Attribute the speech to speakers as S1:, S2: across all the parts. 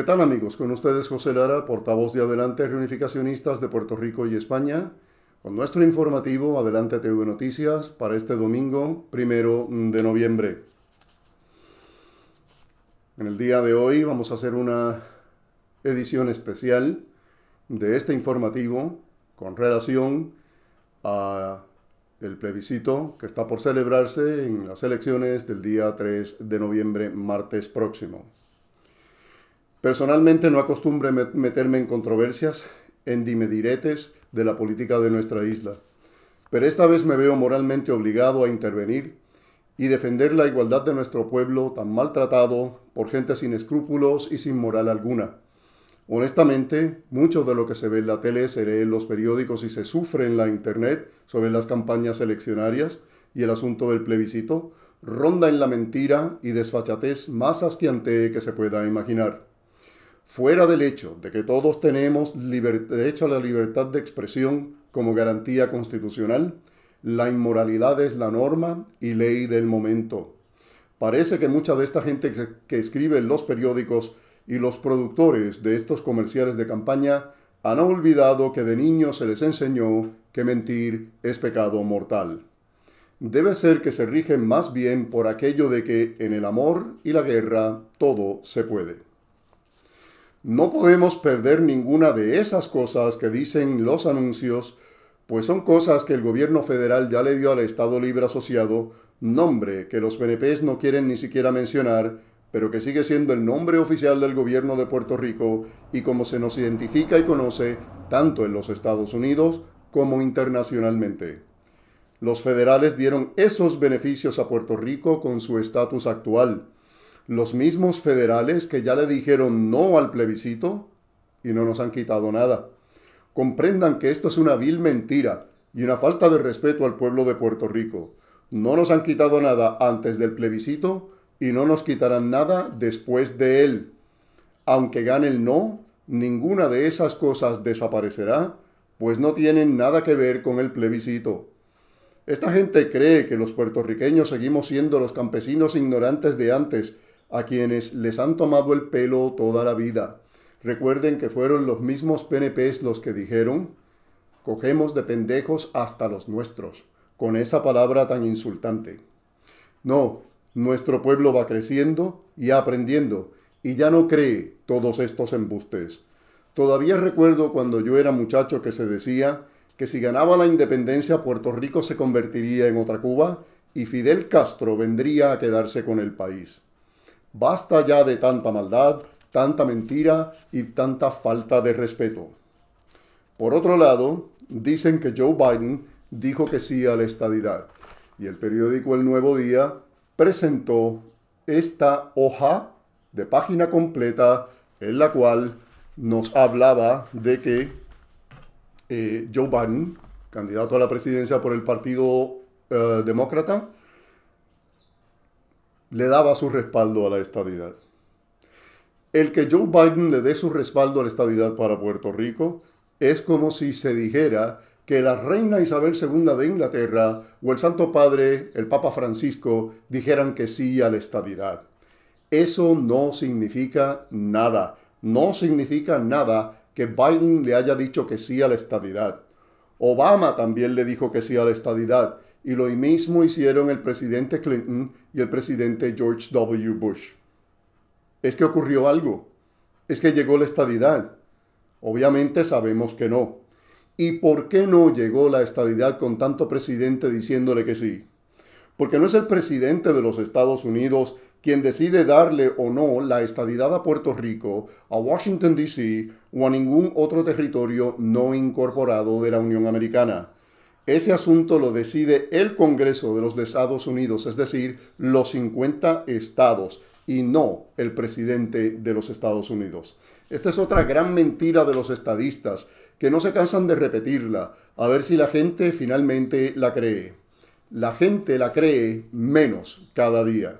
S1: ¿Qué tal amigos? Con ustedes José Lara, portavoz de Adelante Reunificacionistas de Puerto Rico y España, con nuestro informativo Adelante TV Noticias para este domingo, primero de noviembre. En el día de hoy vamos a hacer una edición especial de este informativo con relación a el plebiscito que está por celebrarse en las elecciones del día 3 de noviembre, martes próximo. Personalmente no acostumbre meterme en controversias, en dimediretes de la política de nuestra isla, pero esta vez me veo moralmente obligado a intervenir y defender la igualdad de nuestro pueblo tan maltratado por gente sin escrúpulos y sin moral alguna. Honestamente, mucho de lo que se ve en la tele, se lee en los periódicos y se sufre en la internet sobre las campañas eleccionarias y el asunto del plebiscito, ronda en la mentira y desfachatez más asquiante que se pueda imaginar fuera del hecho de que todos tenemos derecho a la libertad de expresión como garantía constitucional, la inmoralidad es la norma y ley del momento. Parece que mucha de esta gente que escribe en los periódicos y los productores de estos comerciales de campaña han olvidado que de niños se les enseñó que mentir es pecado mortal. Debe ser que se rigen más bien por aquello de que en el amor y la guerra todo se puede. No podemos perder ninguna de esas cosas que dicen los anuncios, pues son cosas que el gobierno federal ya le dio al Estado Libre Asociado, nombre que los PNPs no quieren ni siquiera mencionar, pero que sigue siendo el nombre oficial del gobierno de Puerto Rico y como se nos identifica y conoce tanto en los Estados Unidos como internacionalmente. Los federales dieron esos beneficios a Puerto Rico con su estatus actual los mismos federales que ya le dijeron no al plebiscito y no nos han quitado nada. Comprendan que esto es una vil mentira y una falta de respeto al pueblo de Puerto Rico. No nos han quitado nada antes del plebiscito y no nos quitarán nada después de él. Aunque gane el no, ninguna de esas cosas desaparecerá, pues no tienen nada que ver con el plebiscito. Esta gente cree que los puertorriqueños seguimos siendo los campesinos ignorantes de antes, a quienes les han tomado el pelo toda la vida. Recuerden que fueron los mismos PNPs los que dijeron, cogemos de pendejos hasta los nuestros, con esa palabra tan insultante. No, nuestro pueblo va creciendo y aprendiendo, y ya no cree todos estos embustes. Todavía recuerdo cuando yo era muchacho que se decía que si ganaba la independencia Puerto Rico se convertiría en otra Cuba y Fidel Castro vendría a quedarse con el país. Basta ya de tanta maldad, tanta mentira y tanta falta de respeto. Por otro lado, dicen que Joe Biden dijo que sí a la estadidad y el periódico El Nuevo Día presentó esta hoja de página completa en la cual nos hablaba de que eh, Joe Biden, candidato a la presidencia por el Partido eh, Demócrata, le daba su respaldo a la estadidad. El que Joe Biden le dé su respaldo a la estadidad para Puerto Rico es como si se dijera que la reina Isabel II de Inglaterra o el Santo Padre, el Papa Francisco, dijeran que sí a la estadidad. Eso no significa nada. No significa nada que Biden le haya dicho que sí a la estadidad. Obama también le dijo que sí a la estadidad y lo mismo hicieron el presidente Clinton y el presidente George W. Bush. Es que ocurrió algo, es que llegó la estadidad. Obviamente sabemos que no. ¿Y por qué no llegó la estadidad con tanto presidente diciéndole que sí? Porque no es el presidente de los Estados Unidos quien decide darle o no la estadidad a Puerto Rico, a Washington, D.C. o a ningún otro territorio no incorporado de la Unión Americana. Ese asunto lo decide el Congreso de los Estados Unidos, es decir, los 50 estados y no el presidente de los Estados Unidos. Esta es otra gran mentira de los estadistas, que no se cansan de repetirla, a ver si la gente finalmente la cree. La gente la cree menos cada día.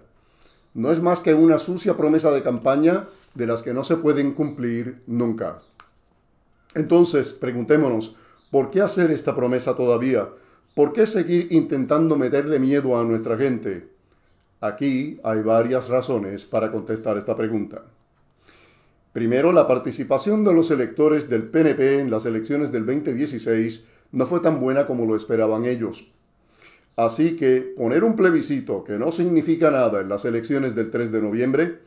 S1: No es más que una sucia promesa de campaña de las que no se pueden cumplir nunca. Entonces, preguntémonos, ¿Por qué hacer esta promesa todavía? ¿Por qué seguir intentando meterle miedo a nuestra gente? Aquí hay varias razones para contestar esta pregunta. Primero, la participación de los electores del PNP en las elecciones del 2016 no fue tan buena como lo esperaban ellos. Así que poner un plebiscito que no significa nada en las elecciones del 3 de noviembre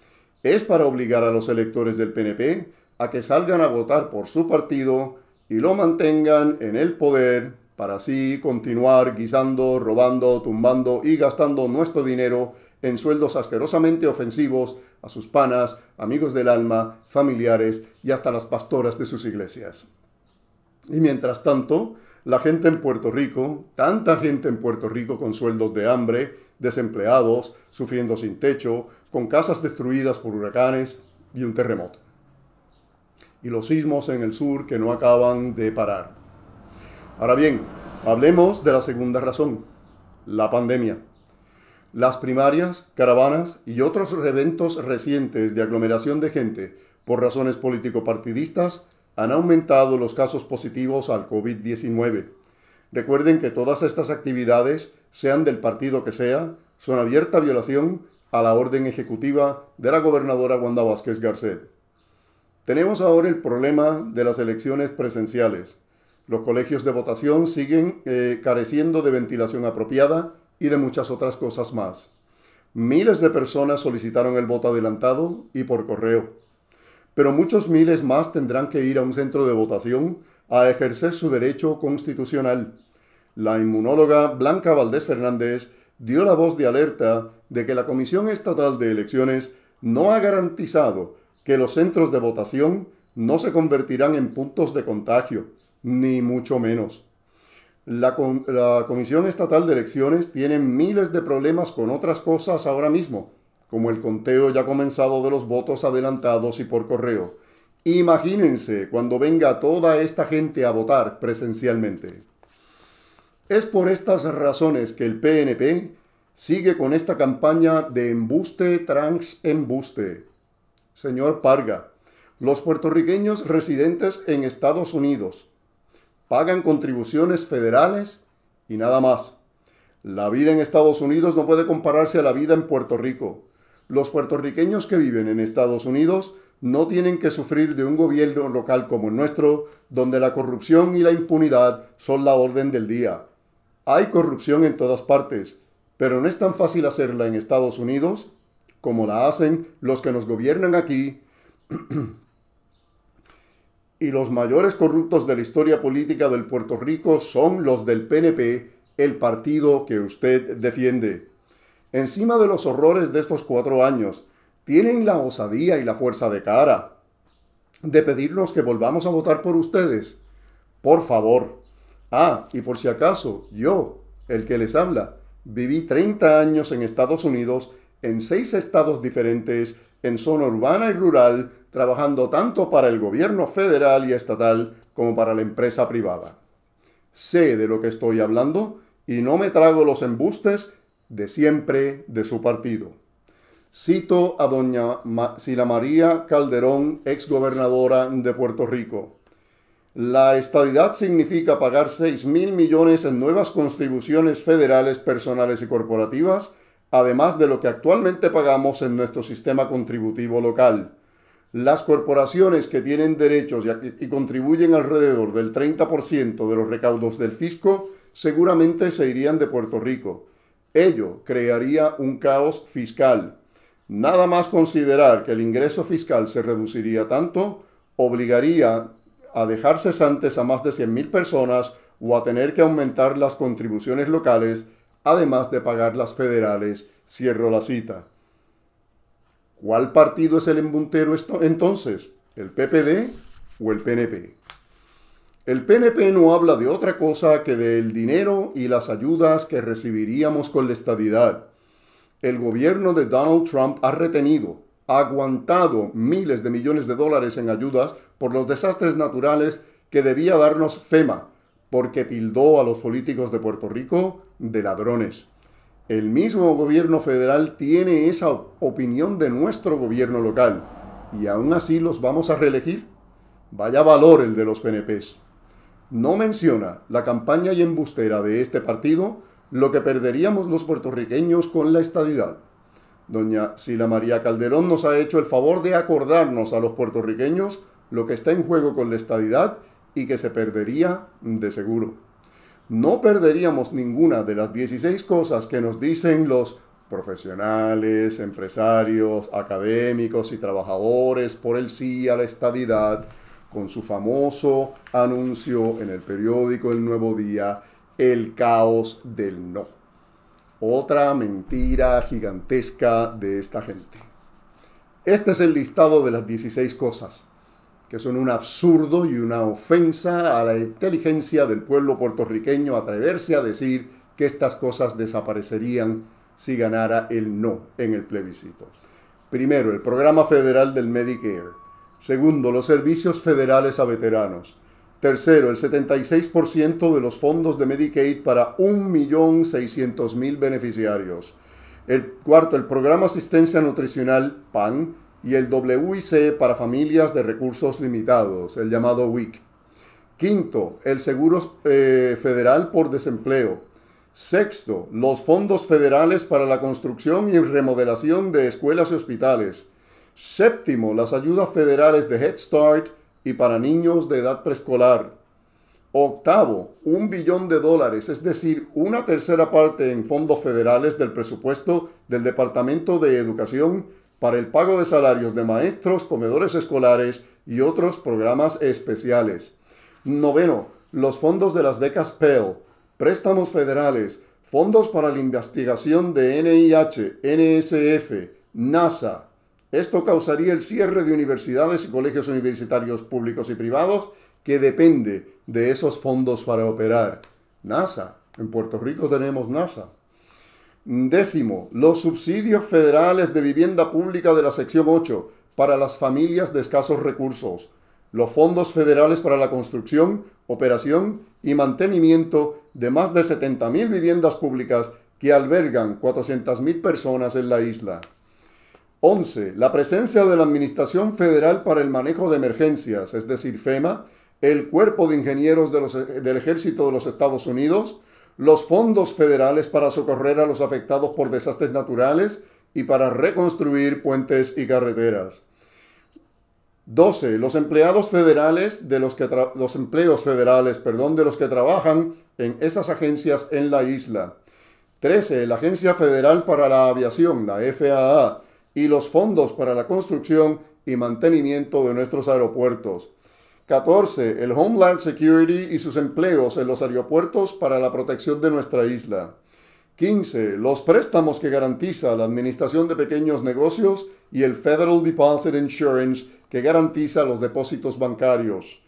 S1: es para obligar a los electores del PNP a que salgan a votar por su partido y lo mantengan en el poder para así continuar guisando, robando, tumbando y gastando nuestro dinero en sueldos asquerosamente ofensivos a sus panas, amigos del alma, familiares y hasta las pastoras de sus iglesias. Y mientras tanto, la gente en Puerto Rico, tanta gente en Puerto Rico con sueldos de hambre, desempleados, sufriendo sin techo, con casas destruidas por huracanes y un terremoto y los sismos en el sur que no acaban de parar. Ahora bien, hablemos de la segunda razón, la pandemia. Las primarias, caravanas y otros eventos recientes de aglomeración de gente por razones político-partidistas han aumentado los casos positivos al COVID-19. Recuerden que todas estas actividades, sean del partido que sea, son abierta violación a la orden ejecutiva de la gobernadora Wanda Vázquez Garcet. Tenemos ahora el problema de las elecciones presenciales. Los colegios de votación siguen eh, careciendo de ventilación apropiada y de muchas otras cosas más. Miles de personas solicitaron el voto adelantado y por correo. Pero muchos miles más tendrán que ir a un centro de votación a ejercer su derecho constitucional. La inmunóloga Blanca Valdés Fernández dio la voz de alerta de que la Comisión Estatal de Elecciones no ha garantizado que los centros de votación no se convertirán en puntos de contagio, ni mucho menos. La, Comisión Estatal de Elecciones tiene miles de problemas con otras cosas ahora mismo, como el conteo ya comenzado de los votos adelantados y por correo. Imagínense cuando venga toda esta gente a votar presencialmente. Es por estas razones que el PNP sigue con esta campaña de embuste trans embuste señor Parga, los puertorriqueños residentes en Estados Unidos pagan contribuciones federales y nada más. La vida en Estados Unidos no puede compararse a la vida en Puerto Rico. Los puertorriqueños que viven en Estados Unidos no tienen que sufrir de un gobierno local como el nuestro, donde la corrupción y la impunidad son la orden del día. Hay corrupción en todas partes, pero no es tan fácil hacerla en Estados Unidos como la hacen los que nos gobiernan aquí y los mayores corruptos de la historia política del Puerto Rico son los del PNP, el partido que usted defiende. Encima de los horrores de estos cuatro años, tienen la osadía y la fuerza de cara de pedirnos que volvamos a votar por ustedes. Por favor. Ah, y por si acaso, yo, el que les habla, viví 30 años en Estados Unidos en seis estados diferentes, en zona urbana y rural, trabajando tanto para el gobierno federal y estatal como para la empresa privada. Sé de lo que estoy hablando y no me trago los embustes de siempre de su partido. Cito a doña Sila María Calderón, exgobernadora de Puerto Rico. La estadidad significa pagar 6.000 mil millones en nuevas contribuciones federales, personales y corporativas, además de lo que actualmente pagamos en nuestro sistema contributivo local. Las corporaciones que tienen derechos y, contribuyen alrededor del 30% de los recaudos del fisco seguramente se irían de Puerto Rico. Ello crearía un caos fiscal. Nada más considerar que el ingreso fiscal se reduciría tanto, obligaría a dejar cesantes a más de 100.000 personas o a tener que aumentar las contribuciones locales además de pagar las federales. Cierro la cita. ¿Cuál partido es el embuntero entonces? ¿El PPD o el PNP? El PNP no habla de otra cosa que del dinero y las ayudas que recibiríamos con la estadidad. El gobierno de Donald Trump ha retenido, ha aguantado miles de millones de dólares en ayudas por los desastres naturales que debía darnos FEMA, porque tildó a los políticos de Puerto Rico de ladrones. El mismo gobierno federal tiene esa opinión de nuestro gobierno local y aún así los vamos a reelegir. Vaya valor el de los PNPs. No menciona la campaña y embustera de este partido lo que perderíamos los puertorriqueños con la estadidad. Doña Sila María Calderón nos ha hecho el favor de acordarnos a los puertorriqueños lo que está en juego con la estadidad y que se perdería de seguro. No perderíamos ninguna de las 16 cosas que nos dicen los profesionales, empresarios, académicos y trabajadores por el sí a la estadidad, con su famoso anuncio en el periódico El Nuevo Día, el caos del no. Otra mentira gigantesca de esta gente. Este es el listado de las 16 cosas que son un absurdo y una ofensa a la inteligencia del pueblo puertorriqueño atreverse a decir que estas cosas desaparecerían si ganara el no en el plebiscito. Primero, el programa federal del Medicare. Segundo, los servicios federales a veteranos. Tercero, el 76% de los fondos de Medicaid para 1.600.000 beneficiarios. El cuarto, el programa asistencia nutricional PAN y el WIC para familias de recursos limitados, el llamado WIC. Quinto, el Seguro eh, Federal por Desempleo. Sexto, los fondos federales para la construcción y remodelación de escuelas y hospitales. Séptimo, las ayudas federales de Head Start y para niños de edad preescolar. Octavo, un billón de dólares, es decir, una tercera parte en fondos federales del presupuesto del Departamento de Educación para el pago de salarios de maestros, comedores escolares y otros programas especiales. Noveno, los fondos de las becas Pell, préstamos federales, fondos para la investigación de NIH, NSF, NASA. Esto causaría el cierre de universidades y colegios universitarios públicos y privados que depende de esos fondos para operar. NASA. En Puerto Rico tenemos NASA. Décimo, los subsidios federales de vivienda pública de la sección 8 para las familias de escasos recursos, los fondos federales para la construcción, operación y mantenimiento de más de 70.000 viviendas públicas que albergan 400.000 personas en la isla. Once, La presencia de la Administración Federal para el Manejo de Emergencias, es decir, FEMA, el Cuerpo de Ingenieros del Ejército de los Estados Unidos, los fondos federales para socorrer a los afectados por desastres naturales y para reconstruir puentes y carreteras. 12. Los empleados federales de los que los empleos federales, perdón, de los que trabajan en esas agencias en la isla. 13. La Agencia Federal para la Aviación, la FAA, y los fondos para la construcción y mantenimiento de nuestros aeropuertos. 14. El Homeland Security y sus empleos en los aeropuertos para la protección de nuestra isla. 15. Los préstamos que garantiza la Administración de Pequeños Negocios y el Federal Deposit Insurance que garantiza los depósitos bancarios.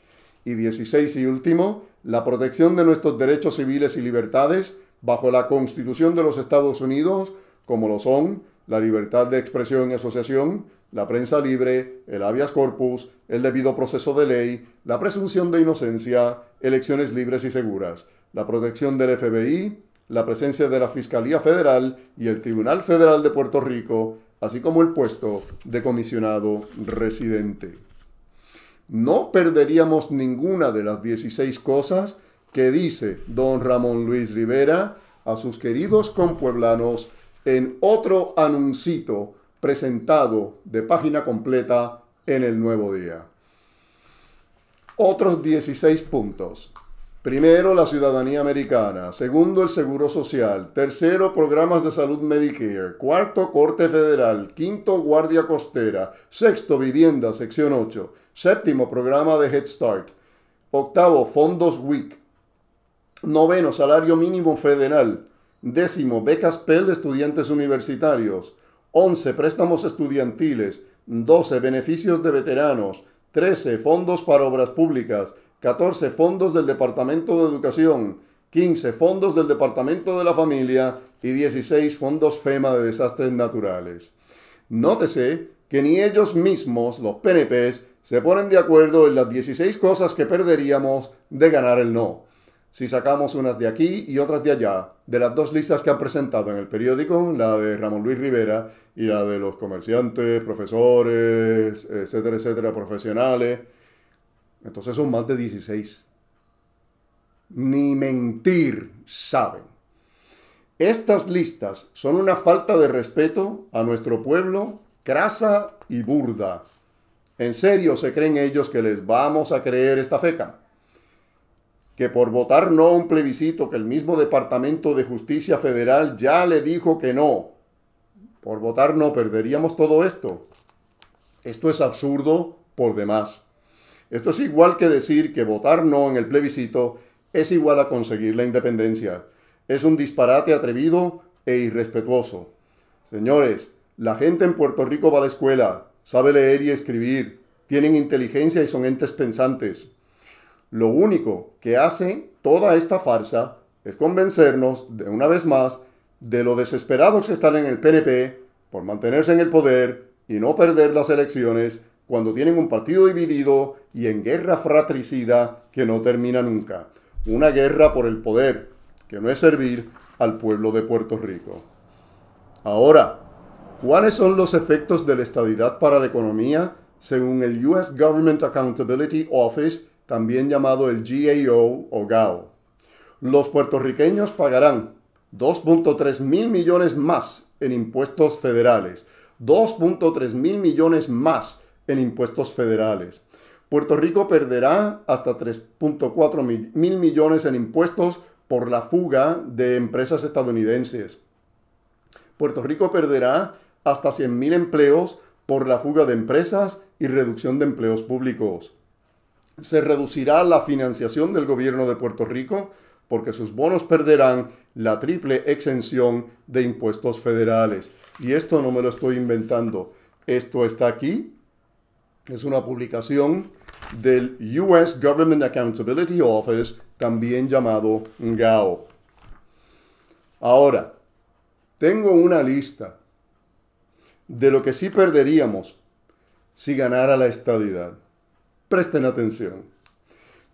S1: Y 16 y último, la protección de nuestros derechos civiles y libertades bajo la Constitución de los Estados Unidos, como lo son la libertad de expresión y asociación, la prensa libre, el habeas corpus, el debido proceso de ley, la presunción de inocencia, elecciones libres y seguras, la protección del FBI, la presencia de la Fiscalía Federal y el Tribunal Federal de Puerto Rico, así como el puesto de comisionado residente. No perderíamos ninguna de las 16 cosas que dice don Ramón Luis Rivera a sus queridos compueblanos en otro anuncito presentado de página completa en el nuevo día. Otros 16 puntos. Primero, la ciudadanía americana. Segundo, el seguro social. Tercero, programas de salud Medicare. Cuarto, corte federal. Quinto, guardia costera. Sexto, vivienda, sección 8. Séptimo, programa de Head Start. Octavo, fondos WIC. Noveno, salario mínimo federal. Décimo, becas Pell de estudiantes universitarios. 11 préstamos estudiantiles, 12 beneficios de veteranos, 13 fondos para obras públicas, 14 fondos del Departamento de Educación, 15 fondos del Departamento de la Familia y 16 fondos FEMA de desastres naturales. Nótese que ni ellos mismos, los PNPs, se ponen de acuerdo en las 16 cosas que perderíamos de ganar el no si sacamos unas de aquí y otras de allá, de las dos listas que han presentado en el periódico, la de Ramón Luis Rivera y la de los comerciantes, profesores, etcétera, etcétera, profesionales, entonces son más de 16. Ni mentir saben. Estas listas son una falta de respeto a nuestro pueblo, crasa y burda. ¿En serio se creen ellos que les vamos a creer esta feca? que por votar no un plebiscito que el mismo Departamento de Justicia Federal ya le dijo que no, por votar no perderíamos todo esto. Esto es absurdo por demás. Esto es igual que decir que votar no en el plebiscito es igual a conseguir la independencia. Es un disparate atrevido e irrespetuoso. Señores, la gente en Puerto Rico va a la escuela, sabe leer y escribir, tienen inteligencia y son entes pensantes. Lo único que hace toda esta farsa es convencernos, de una vez más, de lo desesperados que están en el PNP por mantenerse en el poder y no perder las elecciones cuando tienen un partido dividido y en guerra fratricida que no termina nunca. Una guerra por el poder, que no es servir al pueblo de Puerto Rico. Ahora, ¿cuáles son los efectos de la estadidad para la economía según el US Government Accountability Office también llamado el GAO o GAO. Los puertorriqueños pagarán 2.3 mil millones más en impuestos federales. 2.3 mil millones más en impuestos federales. Puerto Rico perderá hasta 3.4 mil, millones en impuestos por la fuga de empresas estadounidenses. Puerto Rico perderá hasta 100 mil empleos por la fuga de empresas y reducción de empleos públicos se reducirá la financiación del gobierno de Puerto Rico porque sus bonos perderán la triple exención de impuestos federales. Y esto no me lo estoy inventando. Esto está aquí. Es una publicación del US Government Accountability Office, también llamado GAO. Ahora, tengo una lista de lo que sí perderíamos si ganara la estadidad. Presten atención.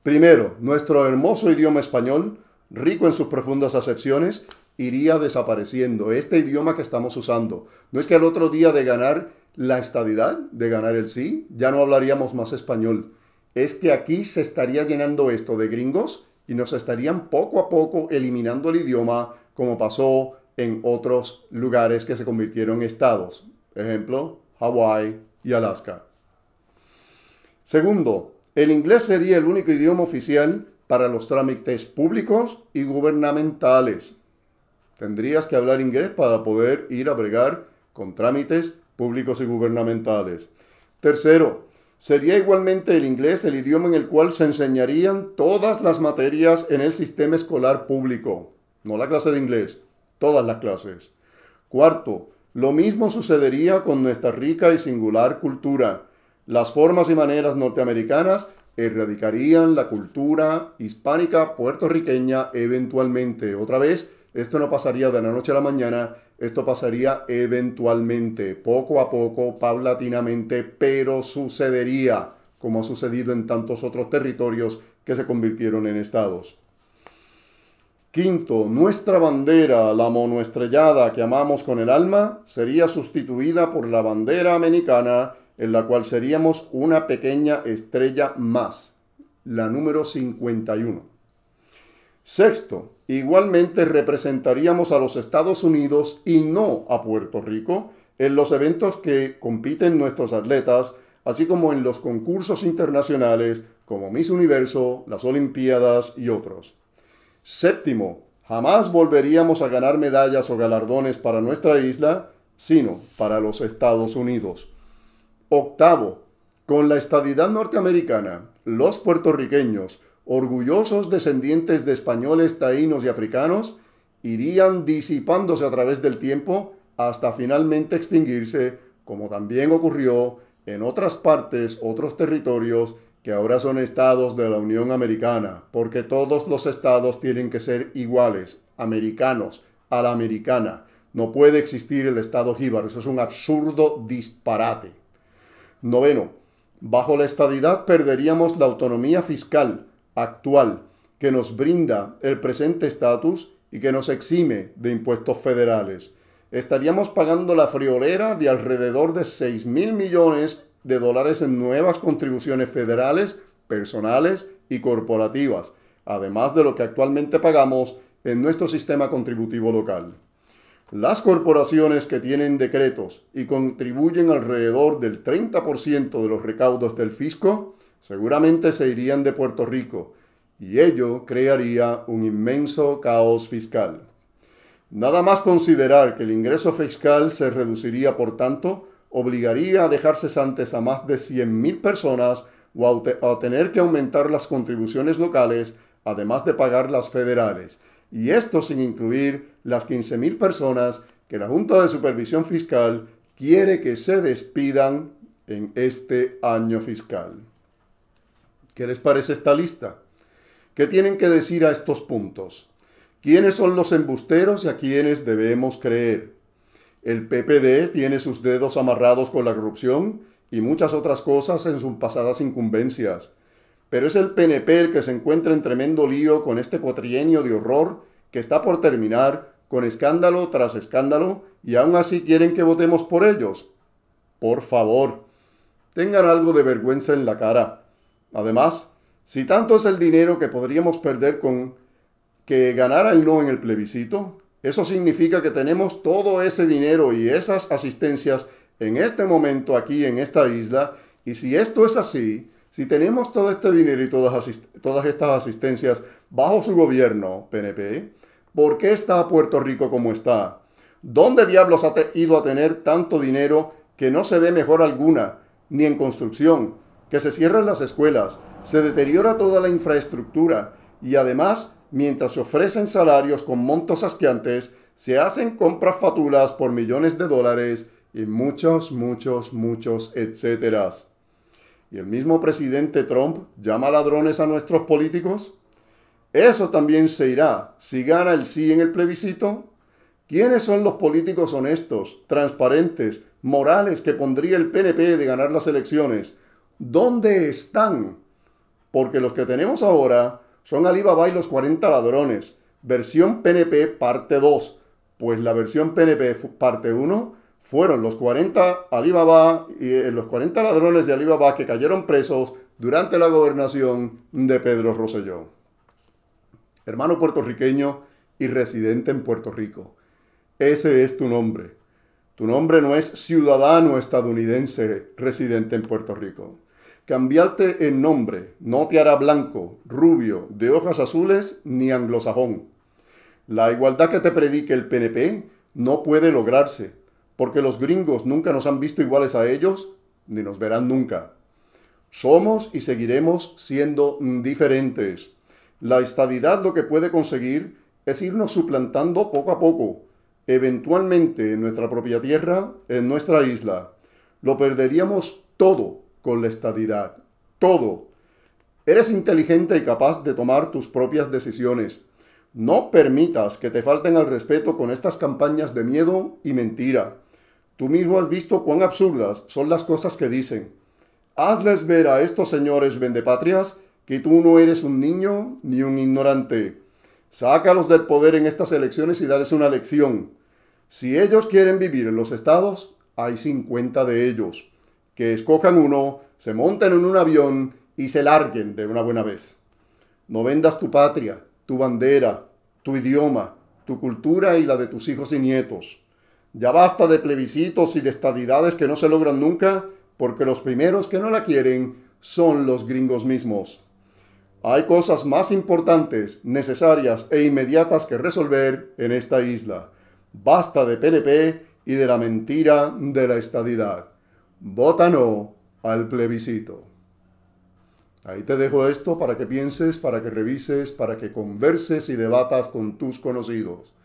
S1: Primero, nuestro hermoso idioma español, rico en sus profundas acepciones, iría desapareciendo. Este idioma que estamos usando. No es que al otro día de ganar la estadidad, de ganar el sí, ya no hablaríamos más español. Es que aquí se estaría llenando esto de gringos y nos estarían poco a poco eliminando el idioma, como pasó en otros lugares que se convirtieron en estados. Ejemplo, Hawái y Alaska. Segundo, el inglés sería el único idioma oficial para los trámites públicos y gubernamentales. Tendrías que hablar inglés para poder ir a bregar con trámites públicos y gubernamentales. Tercero, sería igualmente el inglés el idioma en el cual se enseñarían todas las materias en el sistema escolar público. No la clase de inglés, todas las clases. Cuarto, lo mismo sucedería con nuestra rica y singular cultura las formas y maneras norteamericanas erradicarían la cultura hispánica puertorriqueña eventualmente. Otra vez, esto no pasaría de la noche a la mañana, esto pasaría eventualmente, poco a poco, paulatinamente, pero sucedería, como ha sucedido en tantos otros territorios que se convirtieron en estados. Quinto, nuestra bandera, la monoestrellada que amamos con el alma, sería sustituida por la bandera americana en la cual seríamos una pequeña estrella más, la número 51. Sexto, igualmente representaríamos a los Estados Unidos y no a Puerto Rico en los eventos que compiten nuestros atletas, así como en los concursos internacionales como Miss Universo, las Olimpiadas y otros. Séptimo, jamás volveríamos a ganar medallas o galardones para nuestra isla, sino para los Estados Unidos. Octavo, con la estadidad norteamericana, los puertorriqueños, orgullosos descendientes de españoles, taínos y africanos, irían disipándose a través del tiempo hasta finalmente extinguirse, como también ocurrió en otras partes, otros territorios que ahora son estados de la Unión Americana, porque todos los estados tienen que ser iguales, americanos, a la americana. No puede existir el estado jíbaro, eso es un absurdo disparate. Noveno, bajo la estadidad perderíamos la autonomía fiscal actual que nos brinda el presente estatus y que nos exime de impuestos federales. Estaríamos pagando la friolera de alrededor de 6 mil millones de dólares en nuevas contribuciones federales, personales y corporativas, además de lo que actualmente pagamos en nuestro sistema contributivo local. Las corporaciones que tienen decretos y contribuyen alrededor del 30% de los recaudos del fisco seguramente se irían de Puerto Rico y ello crearía un inmenso caos fiscal. Nada más considerar que el ingreso fiscal se reduciría, por tanto, obligaría a dejar cesantes a más de 100.000 personas o a, tener que aumentar las contribuciones locales, además de pagar las federales, y esto sin incluir las 15.000 personas que la Junta de Supervisión Fiscal quiere que se despidan en este año fiscal. ¿Qué les parece esta lista? ¿Qué tienen que decir a estos puntos? ¿Quiénes son los embusteros y a quiénes debemos creer? El PPD tiene sus dedos amarrados con la corrupción y muchas otras cosas en sus pasadas incumbencias. Pero es el PNP el que se encuentra en tremendo lío con este cuatrienio de horror que está por terminar con escándalo tras escándalo y aún así quieren que votemos por ellos. Por favor, tengan algo de vergüenza en la cara. Además, si tanto es el dinero que podríamos perder con que ganara el no en el plebiscito, eso significa que tenemos todo ese dinero y esas asistencias en este momento aquí en esta isla. Y si esto es así, si tenemos todo este dinero y todas, todas estas asistencias bajo su gobierno, PNP, ¿Por qué está Puerto Rico como está? ¿Dónde diablos ha ido a tener tanto dinero que no se ve mejor alguna, ni en construcción, que se cierran las escuelas, se deteriora toda la infraestructura y además, mientras se ofrecen salarios con montos asqueantes, se hacen compras fatulas por millones de dólares y muchos, muchos, muchos, etcétera. ¿Y el mismo presidente Trump llama ladrones a nuestros políticos? Eso también se irá si gana el sí en el plebiscito. ¿Quiénes son los políticos honestos, transparentes, morales que pondría el PNP de ganar las elecciones? ¿Dónde están? Porque los que tenemos ahora son Alibaba y los 40 ladrones, versión PNP parte 2. Pues la versión PNP parte 1 fueron los 40 Alibaba y eh, los 40 ladrones de Alibaba que cayeron presos durante la gobernación de Pedro Roselló hermano puertorriqueño y residente en Puerto Rico. Ese es tu nombre. Tu nombre no es ciudadano estadounidense residente en Puerto Rico. Cambiarte el nombre no te hará blanco, rubio, de hojas azules ni anglosajón. La igualdad que te predique el PNP no puede lograrse, porque los gringos nunca nos han visto iguales a ellos, ni nos verán nunca. Somos y seguiremos siendo diferentes. La estadidad lo que puede conseguir es irnos suplantando poco a poco, eventualmente en nuestra propia tierra, en nuestra isla. Lo perderíamos todo con la estadidad, todo. Eres inteligente y capaz de tomar tus propias decisiones. No permitas que te falten al respeto con estas campañas de miedo y mentira. Tú mismo has visto cuán absurdas son las cosas que dicen. Hazles ver a estos señores vendepatrias y tú no eres un niño ni un ignorante. Sácalos del poder en estas elecciones y dales una lección. Si ellos quieren vivir en los estados, hay 50 de ellos. Que escojan uno, se monten en un avión y se larguen de una buena vez. No vendas tu patria, tu bandera, tu idioma, tu cultura y la de tus hijos y nietos. Ya basta de plebiscitos y de estadidades que no se logran nunca, porque los primeros que no la quieren son los gringos mismos. Hay cosas más importantes, necesarias e inmediatas que resolver en esta isla. Basta de PNP y de la mentira de la estadidad. Vota no al plebiscito. Ahí te dejo esto para que pienses, para que revises, para que converses y debatas con tus conocidos.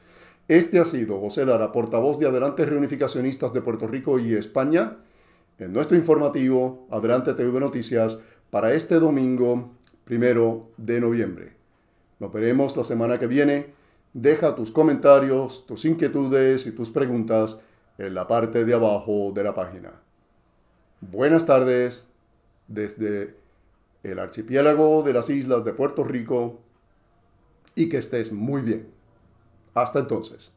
S1: Este ha sido José Lara, portavoz de Adelante Reunificacionistas de Puerto Rico y España, en nuestro informativo Adelante TV Noticias para este domingo primero de noviembre. Nos veremos la semana que viene. Deja tus comentarios, tus inquietudes y tus preguntas en la parte de abajo de la página. Buenas tardes desde el archipiélago de las islas de Puerto Rico y que estés muy bien. Hasta entonces.